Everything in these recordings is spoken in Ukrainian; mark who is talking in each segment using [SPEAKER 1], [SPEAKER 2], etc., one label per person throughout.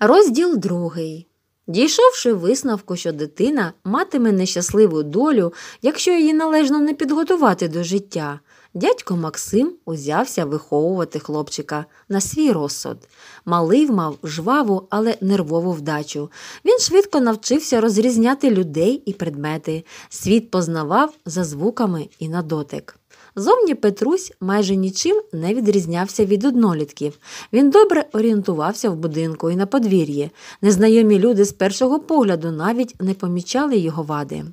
[SPEAKER 1] Розділ другий. Дійшовши висновку, що дитина матиме нещасливу долю, якщо її належно не підготувати до життя, дядько Максим узявся виховувати хлопчика на свій розсуд. Малий мав жваву, але нервову вдачу. Він швидко навчився розрізняти людей і предмети. Світ познавав за звуками і на дотик. Зовні Петрусь майже нічим не відрізнявся від однолітків. Він добре орієнтувався в будинку і на подвір'ї. Незнайомі люди з першого погляду навіть не помічали його вади.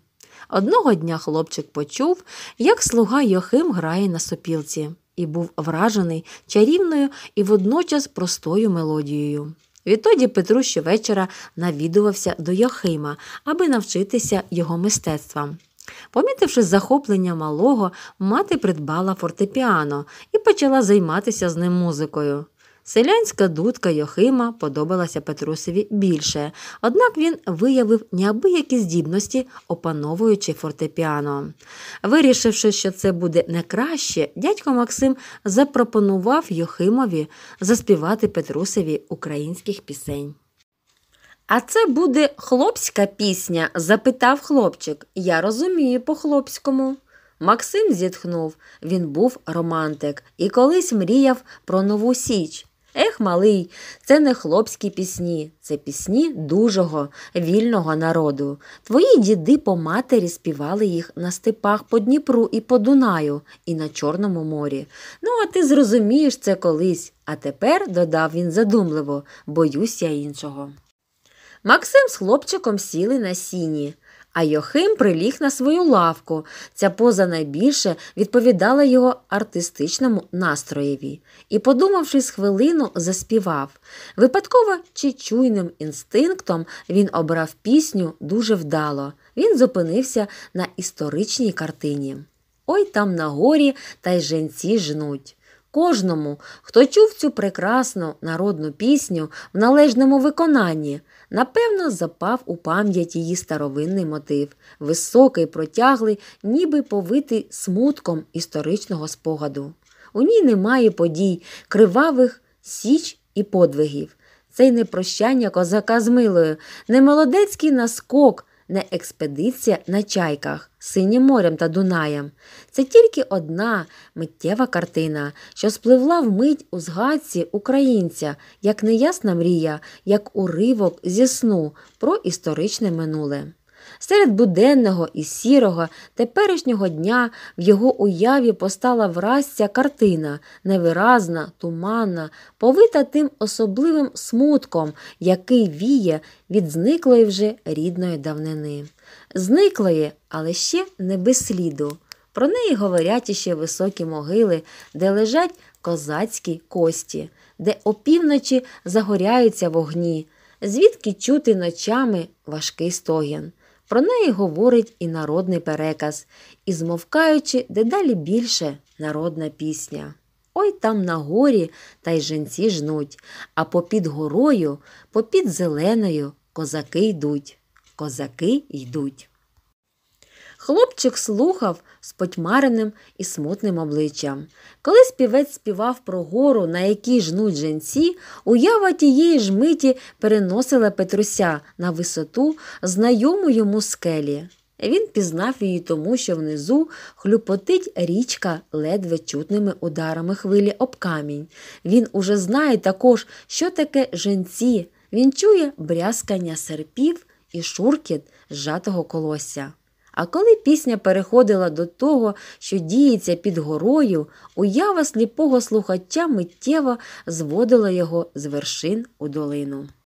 [SPEAKER 1] Одного дня хлопчик почув, як слуга Йохим грає на сопілці, і був вражений чарівною і водночас простою мелодією. Відтоді Петру щовечора навідувався до Йохима, аби навчитися його мистецтвам. Помітивши захоплення малого, мати придбала фортепіано і почала займатися з ним музикою. Селянська дудка Йохима подобалася Петрусеві більше, однак він виявив неабиякі здібності, опановуючи фортепіано. Вирішивши, що це буде не краще, дядько Максим запропонував Йохимові заспівати Петрусеві українських пісень. А це буде хлопська пісня? запитав хлопчик. Я розумію по-хлопському. Максим зітхнув, він був романтик і колись мріяв про нову січ. Ех, малий, це не хлопські пісні, це пісні дужого, вільного народу. Твої діди по матері співали їх на степах по Дніпру і по Дунаю, і на Чорному морі. Ну, а ти зрозумієш це колись, а тепер, додав він задумливо, боюся іншого. Максим з хлопчиком сіли на сіні, а Йохим приліг на свою лавку. Ця поза найбільше відповідала його артистичному настроєві і, подумавши з хвилину, заспівав. Випадково чи чуйним інстинктом він обрав пісню дуже вдало. Він зупинився на історичній картині. Ой там на горі та й женці жнуть. Кожному, хто чув цю прекрасну народну пісню в належному виконанні, напевно, запав у пам'ять її старовинний мотив, високий, протяглий, ніби повитий смутком історичного спогаду. У ній немає подій, кривавих січ і подвигів. Це й не прощання козака з милою, не молодецький наскок, не експедиція на чайках, синім морем та Дунаєм. Це тільки одна миттєва картина, що спливла вмить у згадці українця, як неясна мрія, як уривок зі сну про історичне минуле. Серед буденного і сірого теперішнього дня в його уяві постала враз ця картина, невиразна, туманна, повита тим особливим смутком, який віє від зниклої вже рідної давнини. Зниклої, але ще не без сліду. Про неї говорять іще високі могили, де лежать козацькі кості, де опівночі загоряються вогні, звідки чути ночами важкий стогін. Про неї говорить і народний переказ, і змовкаючи, дедалі більше народна пісня. Ой там на горі та й женці жнуть, а попід горою, попід зеленою козаки йдуть, козаки йдуть. Хлопчик слухав з потьмареним і смутним обличчям. Коли співець співав про гору, на якій жнуть жінці, уява тієї ж миті переносила Петруся на висоту знайому йому скелі. Він пізнав її тому, що внизу хлюпотить річка ледве чутними ударами хвилі об камінь. Він уже знає також, що таке женці. Він чує брязкання серпів і шуркіт зжатого колосся. А коли пісня переходила до того, що діється під горою, уява сліпого слухача миттєво зводила його з вершин у долину.